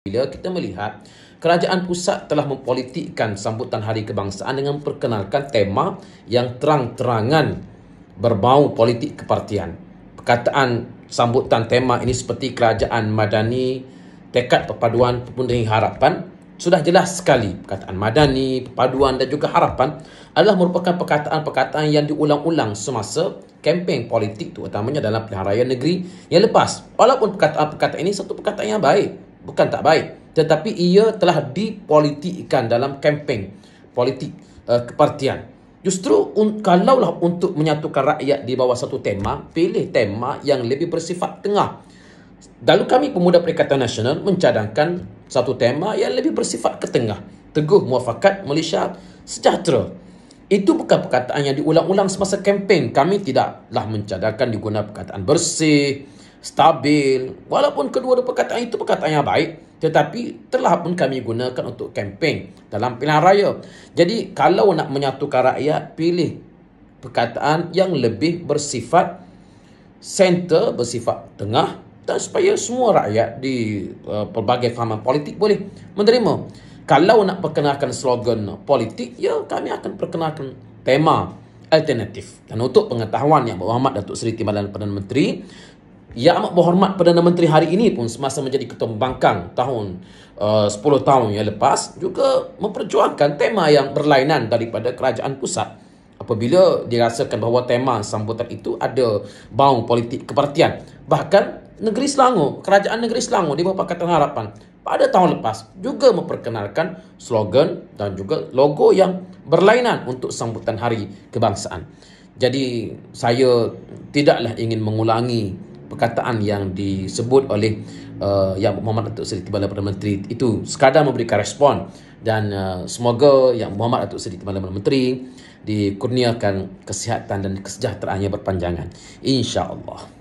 Bila kita melihat kerajaan pusat telah mempolitikkan sambutan hari kebangsaan dengan memperkenalkan tema yang terang-terangan berbau politik kepartian. Perkataan sambutan tema ini seperti kerajaan madani, tekad perpaduan, pembundingi harapan sudah jelas sekali perkataan madani, perpaduan dan juga harapan adalah merupakan perkataan-perkataan yang diulang-ulang semasa kempen politik terutamanya dalam pilihan raya negeri yang lepas. Walaupun perkataan-perkataan ini satu perkataan yang baik bukan tak baik tetapi ia telah dipolitikkan dalam kempen politik uh, kepartian justru un, kalaulah untuk menyatukan rakyat di bawah satu tema pilih tema yang lebih bersifat tengah lalu kami pemuda perikatan nasional mencadangkan satu tema yang lebih bersifat ketengah teguh muafakat malaysia sejahtera itu bukan perkataan yang diulang-ulang semasa kempen. Kami tidaklah mencadangkan digunakan perkataan bersih, stabil. Walaupun kedua-dua perkataan itu perkataan yang baik, tetapi telah pun kami gunakan untuk kempen dalam pilihan raya. Jadi kalau nak menyatukan rakyat, pilih perkataan yang lebih bersifat center, bersifat tengah dan supaya semua rakyat di uh, pelbagai faham politik boleh menerima. Kalau nak perkenalkan slogan politik, ya kami akan perkenalkan tema alternatif. Dan untuk pengetahuan yang berhormat Datuk Seri Timbalan Perdana Menteri, yang amat berhormat Perdana Menteri hari ini pun semasa menjadi ketua bangkang tahun uh, 10 tahun yang lepas juga memperjuangkan tema yang berlainan daripada kerajaan pusat apabila dirasakan bahawa tema sambutan itu ada bau politik kepartian bahkan negeri Selangor kerajaan negeri Selangor di bawah Pakatan Harapan pada tahun lepas juga memperkenalkan slogan dan juga logo yang berlainan untuk sambutan hari kebangsaan jadi saya tidaklah ingin mengulangi perkataan yang disebut oleh uh, Yang Muhammad Datuk Seri Timbalan Perdana Menteri itu sekadar memberikan respon dan uh, semoga Yang Muhammad Datuk Seri Timbalan Perdana Menteri dikurniakan kesihatan dan kesejahteraannya berpanjangan insya-Allah.